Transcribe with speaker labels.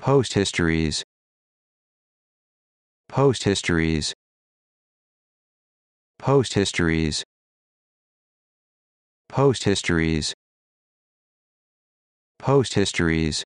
Speaker 1: Post histories. Post histories. Post histories. Post histories. Post histories.